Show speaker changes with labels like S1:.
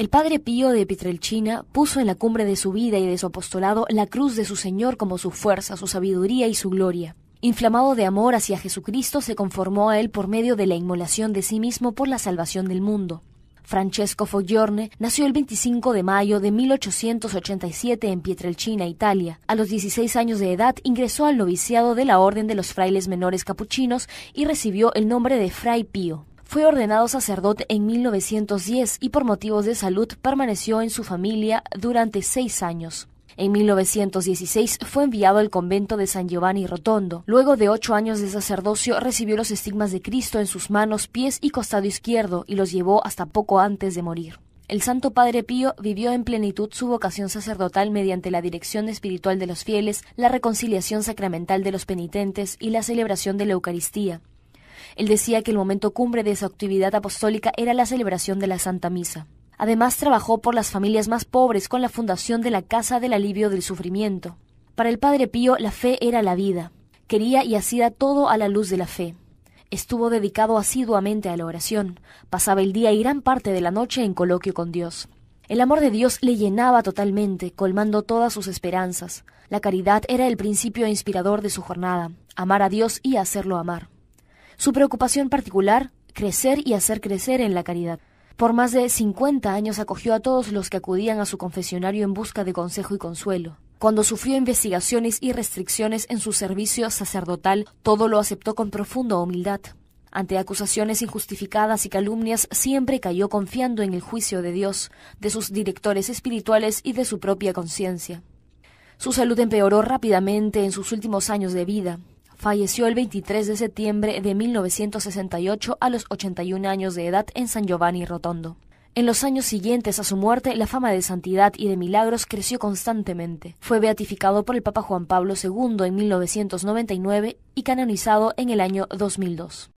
S1: El padre Pío de Pietrelcina puso en la cumbre de su vida y de su apostolado la cruz de su Señor como su fuerza, su sabiduría y su gloria. Inflamado de amor hacia Jesucristo, se conformó a él por medio de la inmolación de sí mismo por la salvación del mundo. Francesco Foggiorne nació el 25 de mayo de 1887 en Pietrelcina, Italia. A los 16 años de edad ingresó al noviciado de la Orden de los Frailes Menores Capuchinos y recibió el nombre de Fray Pío. Fue ordenado sacerdote en 1910 y por motivos de salud permaneció en su familia durante seis años. En 1916 fue enviado al convento de San Giovanni Rotondo. Luego de ocho años de sacerdocio recibió los estigmas de Cristo en sus manos, pies y costado izquierdo y los llevó hasta poco antes de morir. El Santo Padre Pío vivió en plenitud su vocación sacerdotal mediante la dirección espiritual de los fieles, la reconciliación sacramental de los penitentes y la celebración de la Eucaristía. Él decía que el momento cumbre de su actividad apostólica era la celebración de la Santa Misa. Además, trabajó por las familias más pobres con la fundación de la Casa del Alivio del Sufrimiento. Para el Padre Pío, la fe era la vida. Quería y hacía todo a la luz de la fe. Estuvo dedicado asiduamente a la oración. Pasaba el día y gran parte de la noche en coloquio con Dios. El amor de Dios le llenaba totalmente, colmando todas sus esperanzas. La caridad era el principio inspirador de su jornada, amar a Dios y hacerlo amar. Su preocupación particular, crecer y hacer crecer en la caridad. Por más de 50 años acogió a todos los que acudían a su confesionario en busca de consejo y consuelo. Cuando sufrió investigaciones y restricciones en su servicio sacerdotal, todo lo aceptó con profunda humildad. Ante acusaciones injustificadas y calumnias, siempre cayó confiando en el juicio de Dios, de sus directores espirituales y de su propia conciencia. Su salud empeoró rápidamente en sus últimos años de vida. Falleció el 23 de septiembre de 1968 a los 81 años de edad en San Giovanni Rotondo. En los años siguientes a su muerte, la fama de santidad y de milagros creció constantemente. Fue beatificado por el Papa Juan Pablo II en 1999 y canonizado en el año 2002.